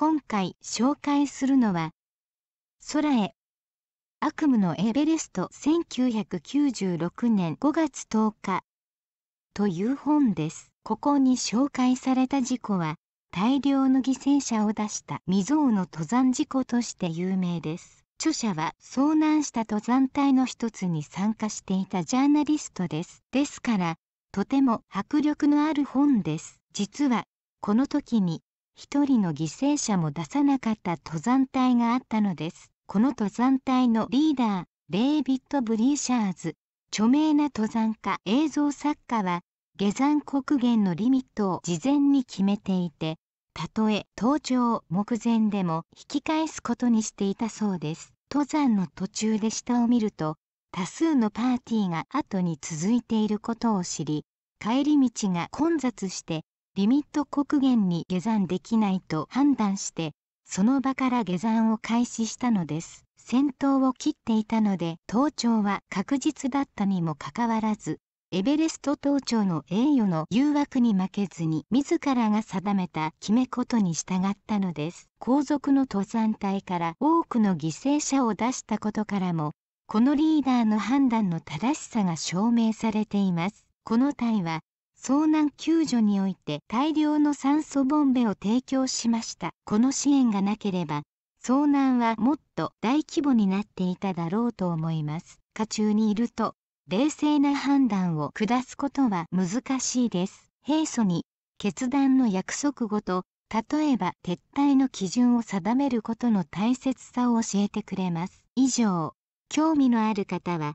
今回紹介するのは、空へ悪夢のエベレスト1996年5月10日という本です。ここに紹介された事故は、大量の犠牲者を出した未曾有の登山事故として有名です。著者は遭難した登山隊の一つに参加していたジャーナリストです。ですから、とても迫力のある本です。実は、この時に一人の犠牲者も出さなかった登山隊があったのですこの登山隊のリーダーデイビッド・ブリーシャーズ著名な登山家映像作家は下山国限のリミットを事前に決めていてたとえ登頂目前でも引き返すことにしていたそうです登山の途中で下を見ると多数のパーティーが後に続いていることを知り帰り道が混雑してリミット刻限に下山できないと判断してその場から下山を開始したのです先頭を切っていたので登頂は確実だったにもかかわらずエベレスト登頂の栄誉の誘惑に負けずに自らが定めた決め事に従ったのです皇族の登山隊から多くの犠牲者を出したことからもこのリーダーの判断の正しさが証明されていますこの隊は遭難救助において大量の酸素ボンベを提供しましたこの支援がなければ遭難はもっと大規模になっていただろうと思います家中にいると冷静な判断を下すことは難しいです平素に決断の約束ごと例えば撤退の基準を定めることの大切さを教えてくれます以上興味のある方は